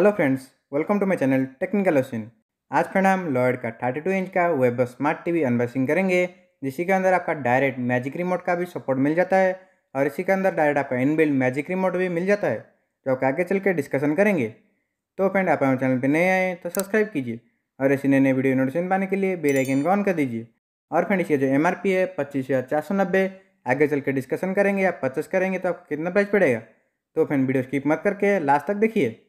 hello friends welcome to my channel technical ओसिन आज friend हम लॉयड का 32 इंच का वेब स्मार्ट टीवी अनबॉक्सिंग करेंगे जिसी के अंदर आपका डायरेक्ट मैजिक रिमोट का भी सपोर्ट मिल जाता है और इसी के अंदर डायरेक्ट आपका इनबिल्ड मैजिक रिमोट भी मिल जाता है जो आप आगे चल के डिस्कशन करेंगे तो फ्रेंड आप हमारे चैनल पर नए आए तो सब्सक्राइब कीजिए और ऐसी नए नए वीडियो नोटिफिकेशन पाने के लिए बेल आइकन को ऑन कर दीजिए और फ्रेंड इसका जो एम है पच्चीस हज़ार चार सौ नब्बे आगे चल के डिस्कशन करेंगे आप परचेस करेंगे तो आपको कितना प्राइस पड़ेगा तो फ्रेंड वीडियो स्किप मत करके लास्ट तक देखिए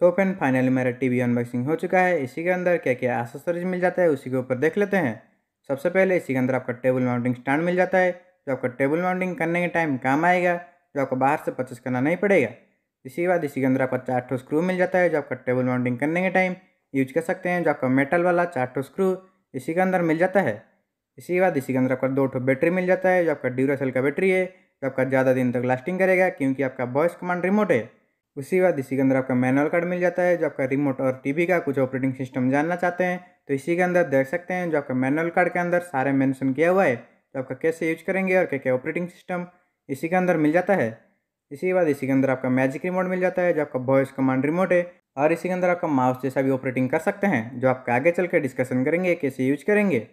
तो फ्रेंड फाइनली मेरा टीवी अनबॉक्सिंग हो चुका है इसी के अंदर क्या क्या एसेसरीज मिल जाता है उसी के ऊपर देख लेते हैं सबसे पहले इसी के अंदर आपका टेबल माउंटिंग स्टैंड मिल जाता है जो आपका टेबल माउंटिंग करने के टाइम काम आएगा जो आपको बाहर से परचेस करना नहीं पड़ेगा इसी के बाद इसी के अंदर आपका चार ठो स्क्रू मिल जाता है जो आपका टेबल माउंटिंग करने के टाइम यूज कर सकते हैं जो आपका मेटल वाला चार ठो स्क्रू इसी के अंदर मिल जाता है इसी के बाद इसी के अंदर आपका दो ठो बैटरी मिल जाता है जो आपका ड्यूरासेल का बैटरी है जो आपका ज़्यादा दिन तक लास्टिंग करेगा क्योंकि आपका वॉइस कमांड रिमोट है उसी बाद इसी के अंदर आपका मैनुअल कार्ड मिल जाता है जो आपका रिमोट और टीवी का कुछ ऑपरेटिंग सिस्टम जानना चाहते हैं तो इसी के अंदर देख सकते हैं जो आपका मैनुअल कार्ड के अंदर सारे मेंशन किया हुआ है तो आपका कैसे यूज करेंगे और क्या क्या ऑपरेटिंग सिस्टम इसी के अंदर मिल जाता है इसी के बाद इसी के अंदर आपका मैजिक रिमोट मिल जाता है जो आपका वॉइस कमांड रिमोट है और इसी के अंदर आपका माउस जैसा भी ऑपरेटिंग कर सकते हैं जो आपका आगे चल के डिस्कशन करेंगे कैसे यूज करेंगे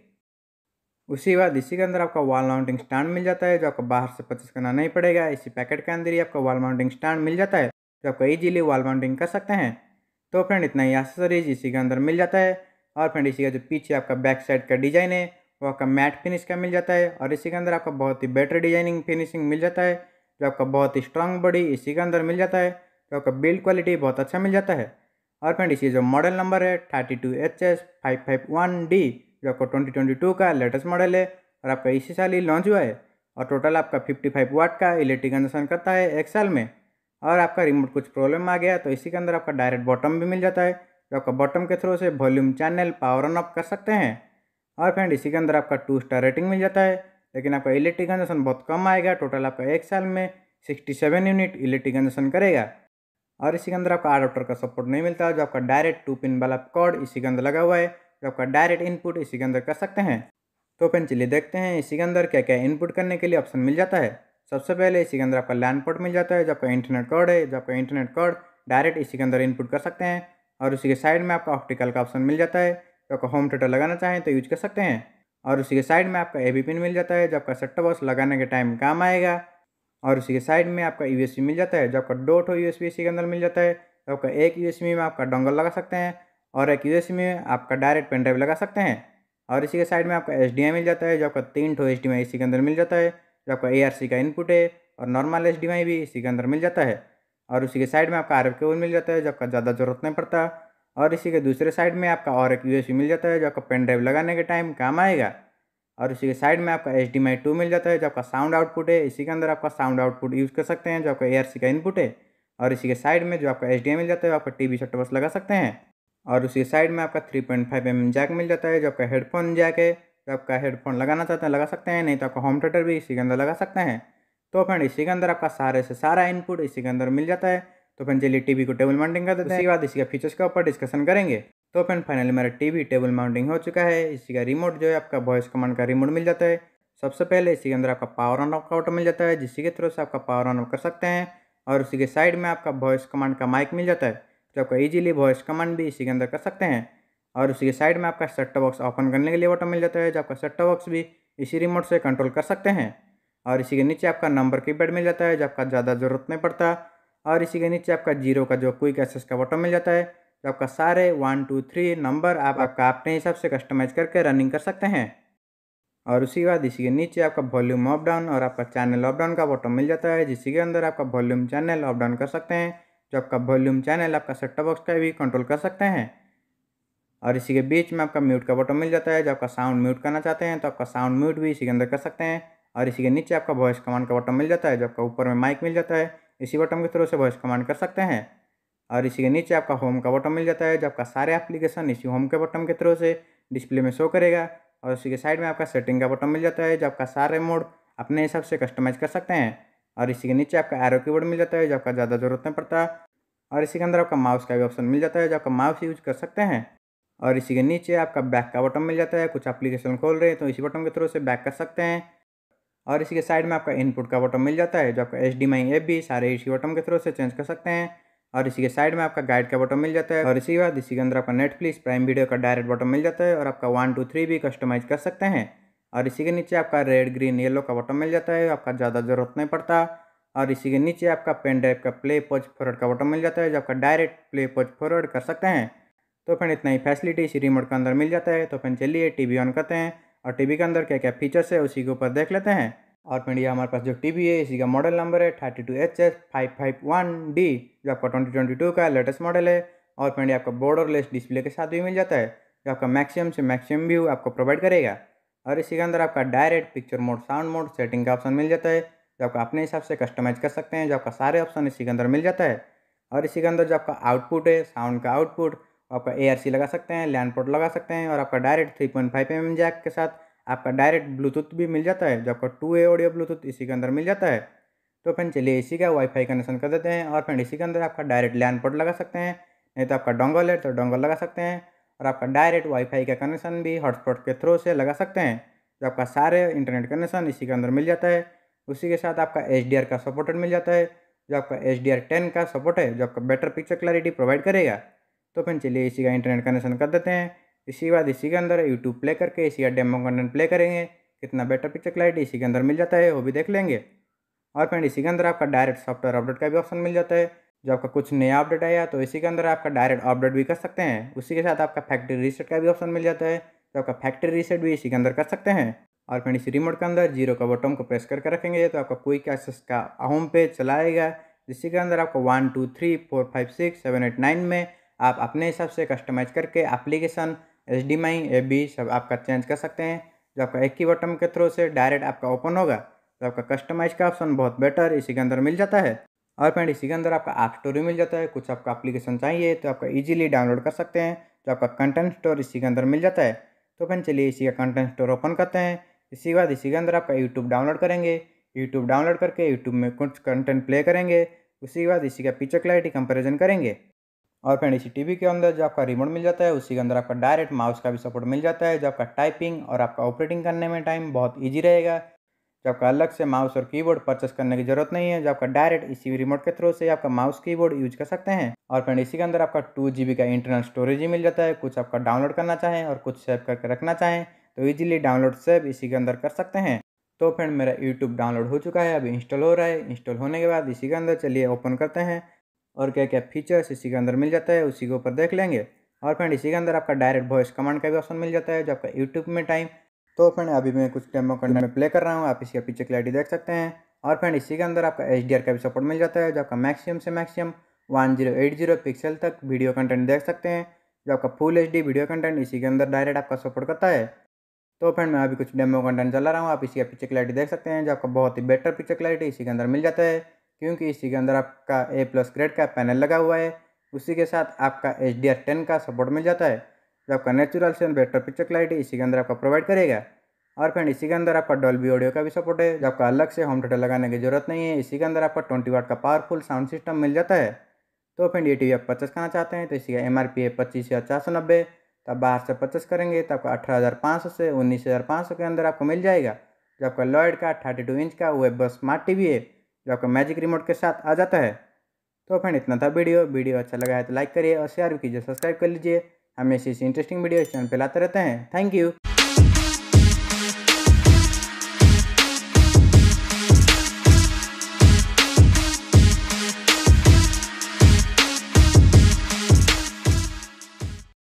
उसी बाद इसी के अंदर आपका वॉल माउंटिंग स्टैंड मिल जाता है जो आपको बाहर से परचेस करना नहीं पड़ेगा इसी पैकेट के अंदर ही आपका वॉल माउंटिंग स्टैंड मिल जाता है तो आपका ईजीली वॉल माउंटिंग कर सकते हैं तो फ्रेंड इतना ही एसेसरीज इसी के अंदर मिल जाता है और फ्रेंड इसी का जो पीछे आपका बैक साइड का डिज़ाइन है वो आपका मैट फिनिश का मिल जाता है और इसी के अंदर आपका बहुत ही बेटर डिजाइनिंग फिनिशिंग मिल जाता है जो आपका बहुत ही स्ट्रांग बॉडी इसी के अंदर मिल जाता है तो आपका बिल्ड क्वालिटी बहुत अच्छा मिल जाता है और फ्रेंड इसी जो मॉडल नंबर है thirty two H S five five one D जो आपका ट्वेंटी ट्वेंटी टू का लेटेस्ट मॉडल है और आपका इसी साल ही लॉन्च हुआ है और टोटल आपका फिफ्टी फाइव वाट का इलेक्ट्रिक कंजन करता है एक साल में और आपका रिमोट कुछ प्रॉब्लम आ गया तो इसी के अंदर आपका डायरेक्ट बॉटम भी मिल जाता है तो आपका बॉटम के थ्रू से volume channel power on off कर सकते हैं और फ्रेंड इसी के अंदर आपका टू स्टार रेटिंग मिल जाता है लेकिन आपका इलेक्ट्रिक कंजेशन बहुत कम आएगा टोटल आपका एक साल में sixty seven unit electric consumption करेगा और इसी के अंदर आपका आडोप्टर का सपोर्ट नहीं मिलता जो आपका डायरेक्ट टू पिन वाला कॉड इसी के अंदर लगा हुआ है जो आपका डायरेक्ट इनपुट इसी के अंदर कर सकते हैं तो फ्रेंड चलिए देखते हैं इसी के अंदर क्या क्या इनपुट करने के लिए ऑप्शन मिल जाता है सबसे पहले इसी के अंदर आपका लैंड पोर्ट मिल जाता है जो आपका इंटरनेट कार्ड है जो आपका इंटरनेट कार्ड डायरेक्ट इसी के अंदर इनपुट कर सकते हैं और उसी के साइड में आपका ऑप्टिकल का ऑप्शन मिल जाता है जो आपका होम थिएटर लगाना चाहें तो यूज कर सकते हैं और उसी के साइड में आपका ए बी पिन मिल जाता है जो आपका सेट बॉक्स लगाने के टाइम काम आएगा और उसी के साइड में आपका यू मिल जाता है जो आपका दो टो यू इसी के अंदर मिल जाता है तो आपका एक यू में आपका डोंगल लगा सकते हैं और एक यू में आपका डायरेक्ट पेन ड्राइव लगा सकते हैं और इसी के साइड में आपका एच मिल जाता है जो आपका तीन ठो एच इसी के अंदर मिल जाता है जो आपका ए का इनपुट है और नॉर्मल एच भी इसी के अंदर मिल जाता है और उसी के साइड में आपका आर केबल मिल जाता है जो आपका ज़्यादा ज़रूरत नहीं पड़ता और इसी के दूसरे साइड में आपका और एक यू मिल जाता है जो आपका पेन ड्राइव लगाने के टाइम काम आएगा और उसी के साइड में आपका एच डी मिल जाता है जो आपका साउंड आउटपुट है इसी के अंदर आपका साउंड आउटपुट यूज़ कर सकते हैं जो आपका ए का इनपुट है और इसी के साइड में जो आपका एच मिल जाता है आपका टी वी लगा सकते हैं और उसी साइड में आपका three point five M jack मिल जाता है जो आपका हेडफोन जैक है तो आपका हेडफोन लगाना चाहते हैं लगा सकते हैं नहीं तो आपका होम थिएटर भी इसी के अंदर लगा सकते हैं तो फ्रेंड इसी के अंदर आपका सारे से सारा इनपुट इसी के अंदर मिल जाता है तो फ्रेंड चलिए टीवी को टेबल माउंटिंग कर देते हैं इसके बाद इसके फीचर्स के ऊपर डिस्कशन करेंगे तो फ्रेंड फाइनली मेरा टीवी टेबल माउंटिंग हो चुका है इसी का रिमोट जो है आपका वॉइस कमांड का रिमोट मिल जाता है सबसे पहले इसी के अंदर आपका पावर ऑन ऑफ का ऑटो मिल जाता है जिसके के थ्रू से आपका पावर ऑन ऑफ कर सकते हैं और उसी के साइड में आपका वॉइस कमांड का माइक मिल जाता है तो आपका इजीली वॉइस कमांड भी इसी के अंदर कर सकते हैं और उसके साइड में आपका सेट बॉक्स ओपन करने के लिए बटन मिल जाता है जो आपका सेट बॉक्स भी इसी रिमोट से कंट्रोल कर सकते हैं और इसी के नीचे आपका नंबर पैड मिल जाता है जो आपका ज़्यादा ज़रूरत नहीं पड़ता और इसी के नीचे आपका जीरो का जो क्विक एक्सेस का बटन मिल जाता है तो आपका सारे वन टू थ्री नंबर आप आपका अपने हिसाब से कस्टमाइज करके रनिंग कर सकते हैं और उसी के बाद इसी के नीचे आपका वॉल्यूम अप डाउन और आपका चैनल अप डाउन का बटन मिल जाता है जिसी के अंदर आपका वॉल्यूम चैनल अप डाउन कर सकते हैं जो आपका वॉल्यूम चैनल आपका सेट बॉक्स का भी कंट्रोल कर सकते हैं और इसी के बीच में आपका म्यूट का बटन मिल जाता है जब आपका साउंड म्यूट करना चाहते हैं तो आपका साउंड म्यूट भी इसी के अंदर कर सकते हैं और इसी के नीचे आपका वॉइस कमांड का बटन मिल जाता है जब आपका ऊपर में माइक मिल जाता है इसी बटन के थ्रू से वॉइस कमांड कर सकते हैं और इसी के नीचे आपका होम का बटन मिल जाता है जब आपका सारे एप्लीकेशन इसी होम के बटन के थ्रू से डिस्प्ले में शो करेगा और उसी के साइड में आपका सेटिंग का बटन मिल जाता है जब आपका सारे मोड अपने हिसाब से कस्टमाइज़ कर सकते हैं और इसी के नीचे आपका एरो कीबोर्ड मिल जाता है जब आपका ज़्यादा ज़रूरत नहीं पड़ता और इसी के अंदर आपका माउस का भी ऑप्शन मिल जाता है जब आपका माउस यूज कर सकते हैं और इसी के नीचे आपका बैक का बटन मिल जाता है कुछ एप्लीकेशन खोल रहे हैं तो इसी बटन के थ्रू से बैक कर सकते हैं और इसी के साइड में आपका इनपुट का बटन मिल जाता है जो आपका एच डी माई एप भी सारे इसी बटन के थ्रू से चेंज कर सकते हैं और इसी के साइड में आपका गाइड का बटन मिल जाता है और इसी के बाद इसी के अंदर आपका नेटफ्लिक्स प्राइम वीडियो का डायरेक्ट बटन मिल जाता है और आपका वन टू थ्री भी कस्टमाइज कर सकते हैं और इसी के नीचे आपका रेड ग्रीन येलो का बटन मिल जाता है आपका ज़्यादा ज़रूरत नहीं पड़ता और इसी के नीचे आपका पेन ड्राइव का प्ले पॉज फॉरवर्ड का बटन मिल जाता है जो आपका डायरेक्ट प्ले पोज फॉरवर्ड कर सकते हैं तो फिर इतना ही फैसिलिटी इसी रिमोट के अंदर मिल जाता है तो फिर चलिए टीवी ऑन करते हैं और टीवी के अंदर क्या क्या फीचर्स है उसी के ऊपर देख लेते हैं और फिर ये हमारे पास जो टीवी है इसी का मॉडल नंबर है thirty two H S five five one D जो आपका ट्वेंटी ट्वेंटी टू का लेटेस्ट मॉडल है और फिर ये आपका बॉर्डरलेस डिस्प्ले के साथ भी मिल जाता है जो आपका मैक्सिमम से मैक्सिमम व्यू आपको प्रोवाइड करेगा और इसी के अंदर आपका direct picture mode sound mode setting का ऑप्शन मिल जाता है जो आपका अपने हिसाब से कस्टमाइज कर सकते हैं जो आपका सारे ऑप्शन इसी के अंदर मिल जाता है और इसी के अंदर जो आपका आउटपुट है साउंड का आउटपुट आपका ए लगा सकते हैं लैंड पोर्ट लगा सकते हैं और आपका direct three point five M jack के साथ आपका डायरेक्ट ब्लूटूथ भी मिल जाता है जो आपका टू ए ऑडियो ब्लूटूथ इसी के अंदर मिल जाता है तो फिर चलिए इसी का वाईफाई कनेक्शन कर देते हैं और फिर इसी के अंदर आपका डायरेक्ट लैंड पोर्ट लगा सकते हैं नहीं तो आपका डोंगल है तो डोंगल लगा सकते हैं और आपका डायरेक्ट वाईफाई का कनेक्शन भी हॉटस्पॉट के थ्रू से लगा सकते हैं जो आपका सारे इंटरनेट कनेक्शन इसी के अंदर मिल जाता है उसी के साथ आपका एच का सपोर्टेड मिल जाता है जो आपका एच डी का सपोर्ट है जो आपका बेटर पिक्चर क्लैरिटी प्रोवाइड करेगा तो फिर चलिए इसी का इंटरनेट कनेक्शन कर देते हैं इसी के बाद इसी के अंदर यूट्यूब प्ले करके इसी का डेमो कंटेंट प्ले करेंगे कितना बेटर पिक्चर क्लैरिटी इसी के अंदर मिल जाता है वो भी देख लेंगे और फिर इसी के अंदर आपका डायरेक्ट सॉफ्टवेयर अपडेट का भी ऑप्शन मिल जाता है जो आपका कुछ नया अपडेट आया तो इसी के अंदर आपका डायरेक्ट अपडेट भी कर सकते हैं उसी के साथ आपका फैक्ट्री रीसेट का भी ऑप्शन मिल जाता है तो आपका फैक्ट्री रीसेट भी इसी के अंदर कर सकते हैं और फिर इसी रिमोट के अंदर जीरो का बटन को प्रेस करके रखेंगे तो आपका क्विक एक्सेस का होम पेज चलाएगा जिसके अंदर आपको one two three four five six seven eight nine में आप अपने हिसाब से कस्टमाइज करके application HDMI A B सब आपका चेंज कर सकते हैं जो आपका एक ही बटन के थ्रू से डायरेक्ट आपका ओपन होगा तो आपका कस्टमाइज का ऑप्शन बहुत बेटर इसी के अंदर मिल जाता है और फ्रेंड इसी के अंदर आपका ऐप स्टोर भी मिल जाता है कुछ आपका एप्लीकेशन चाहिए तो आपका इजीली डाउनलोड कर सकते हैं तो आपका कंटेंट स्टोर इसी के अंदर मिल जाता है तो फ्रेंड चलिए इसी का कंटेंट स्टोर ओपन करते हैं इसी के बाद इसी के अंदर आपका यूट्यूब डाउनलोड करेंगे यूट्यूब डाउनलोड करके यूट्यूब में कुछ कंटेंट प्ले करेंगे उसी के बाद इसी का पिक्चर क्लैरिटी कंपेरिजन करेंगे और फ्रेंड इसी टीवी के अंदर जो आपका रिमोट मिल जाता है उसी के अंदर आपका डायरेक्ट माउस का भी सपोर्ट मिल जाता है जो आपका टाइपिंग और आपका ऑपरेटिंग करने में टाइम बहुत ईजी रहेगा जो आपका अलग से माउस और कीबोर्ड परचेस करने की जरूरत नहीं है जो आपका डायरेक्ट इसी रिमोट के थ्रू से आपका माउस कीबोर्ड यूज कर सकते हैं और फ्रेंड इसी के अंदर आपका टू का इंटरनल स्टोरेज ही मिल जाता है कुछ आपका डाउनलोड करना चाहें और कुछ सेव करके रखना चाहें तो ईजिली डाउनलोड सेव इसी के अंदर कर सकते हैं तो फ्रेंड मेरा यूट्यूब डाउनलोड हो चुका है अभी इंस्टॉल हो रहा है इंस्टॉल होने के बाद इसी के अंदर चलिए ओपन करते हैं और क्या क्या फीचर्स इसी के अंदर मिल जाता है उसी के ऊपर देख लेंगे और फ्रेंड इसी के अंदर आपका डायरेक्ट वॉइस कमांड का भी ऑप्शन मिल जाता है जो आपका यूट्यूब में टाइम तो फ्रेंड अभी मैं कुछ डेमो कंटेंट में प्ले कर रहा हूँ आप इसके पीछे क्लैरिटी देख सकते हैं और फ्रेंड इसी के अंदर आपका एच का भी सपोर्ट मिल जाता है जो आपका मैक्सिमम से maximum one zero eight zero pixel तक वीडियो कंटेंट देख सकते हैं जो आपका फुल एच वीडियो कंटेंट इसी के अंदर डायरेक्ट आपका सपोर्ट करता है तो फ्रेंड मैं अभी कुछ डेमो कंटेंट चला रहा हूँ आप का पिक्चर क्लैरिटी देख सकते हैं जो आपका बहुत ही बेटर पिक्चर क्लैरिटी इसी के अंदर मिल जाता है क्योंकि इसी के अंदर आपका ए प्लस ग्रेड का पैनल लगा हुआ है उसी के साथ आपका एच डी आर टेन का सपोर्ट मिल जाता है जो आपका नेचुरल से बेटर पिक्चर क्लैरिटी इसी के अंदर आपका प्रोवाइड करेगा और फ्रेंड इसी के अंदर आपका डॉल्बी ऑडियो का भी सपोर्ट है जो आपका अलग से होम थेटर लगाने की जरूरत नहीं है इसी के अंदर आपका ट्वेंटी वाट का पावरफुल साउंड सिस्टम मिल जाता है तो फ्रेंड ये टी वी आप पचास करना चाहते हैं तो इसी का एम आर पी है पच्चीस हज़ार चार सौ नब्बे तो आप बाहर से पच्चीस करेंगे तो आपको अठारह हज़ार पाँच सौ से उन्नीस हज़ार पाँच सौ के अंदर आपको मिल जाएगा जो आपका लॉयड का थर्टी टू इंच का वो बस स्मार्ट टी वी है जो आपका मैजिक रिमोट के साथ आ जाता है तो फ्रेंड इतना था वीडियो वीडियो अच्छा लगा है तो लाइक करिए और शेयर भी कीजिए सब्सक्राइब कर लीजिए हम ऐसी इंटरेस्टिंग वीडियो इस चैनल पर लाते रहते हैं थैंक यू